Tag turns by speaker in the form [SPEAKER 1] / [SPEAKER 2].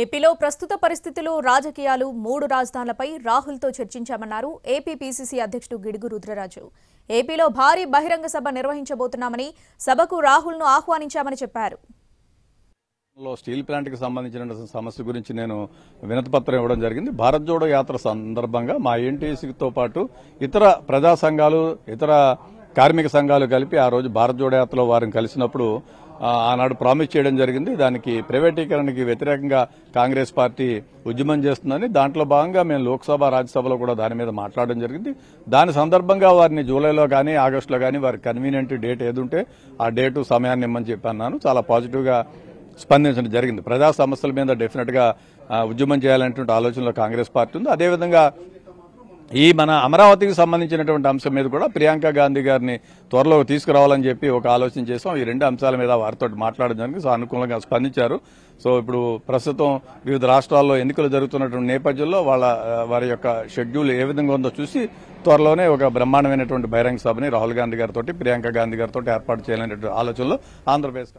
[SPEAKER 1] ఏపీలో ప్రస్తుత పరిస్థితులు రాజకీయాలు మూడు రాజధానులపై రాహుల్తో చర్చించామన్నారు ఏపీ పీసీసీ అధ్యక్షుడు గిడుగు రుద్రరాజు ఏపీలో భారీ బహిరంగ సభ నిర్వహించబోతున్నామని సభకు రాహుల్ను ఆహ్వానించామని చెప్పారు
[SPEAKER 2] లో స్టీల్ ప్లాంట్కి సంబంధించిన సమస్య గురించి నేను వినతిపత్రం ఇవ్వడం జరిగింది భారత్ జోడో యాత్ర సందర్భంగా మా ఎన్టీసీతో పాటు ఇతర ప్రజా సంఘాలు ఇతర కార్మిక సంఘాలు కలిపి ఆ రోజు భారత్ జోడో యాత్రలో వారిని కలిసినప్పుడు ఆనాడు ప్రామిస్ చేయడం జరిగింది దానికి ప్రైవేటీకరణకి వ్యతిరేకంగా కాంగ్రెస్ పార్టీ ఉద్యమం చేస్తుందని దాంట్లో భాగంగా మేము లోక్సభ రాజ్యసభలో కూడా దాని మీద మాట్లాడడం జరిగింది దాని సందర్భంగా వారిని జూలైలో కానీ ఆగస్టులో కానీ వారి కన్వీనియంట్ డేట్ ఏది ఉంటే ఆ డేటు సమయాన్ని ఇమ్మని చెప్పన్నాను చాలా పాజిటివ్గా స్పందించడం జరిగింది ప్రజా సమస్యల మీద డెఫినెట్గా ఉద్యమం చేయాలనేటువంటి ఆలోచనలో కాంగ్రెస్ పార్టీ ఉంది అదేవిధంగా ఈ మన అమరావతికి సంబంధించినటువంటి అంశం మీద కూడా ప్రియాంక గాంధీ గారిని త్వరలో తీసుకురావాలని చెప్పి ఒక ఆలోచన చేసాం ఈ రెండు అంశాల మీద వారితో మాట్లాడడానికి అనుకూలంగా స్పందించారు సో ఇప్పుడు ప్రస్తుతం వివిధ రాష్ట్రాల్లో ఎన్నికలు జరుగుతున్నటువంటి నేపథ్యంలో వాళ్ళ వారి యొక్క షెడ్యూల్ ఏ విధంగా ఉందో చూసి త్వరలోనే ఒక బ్రహ్మాండమైనటువంటి బహిరంగ సభని రాహుల్ గాంధీ గారితో ప్రియాంక గాంధీ గారితో ఏర్పాటు చేయాలనేటువంటి ఆలోచనలో ఆంధ్రప్రదేశ్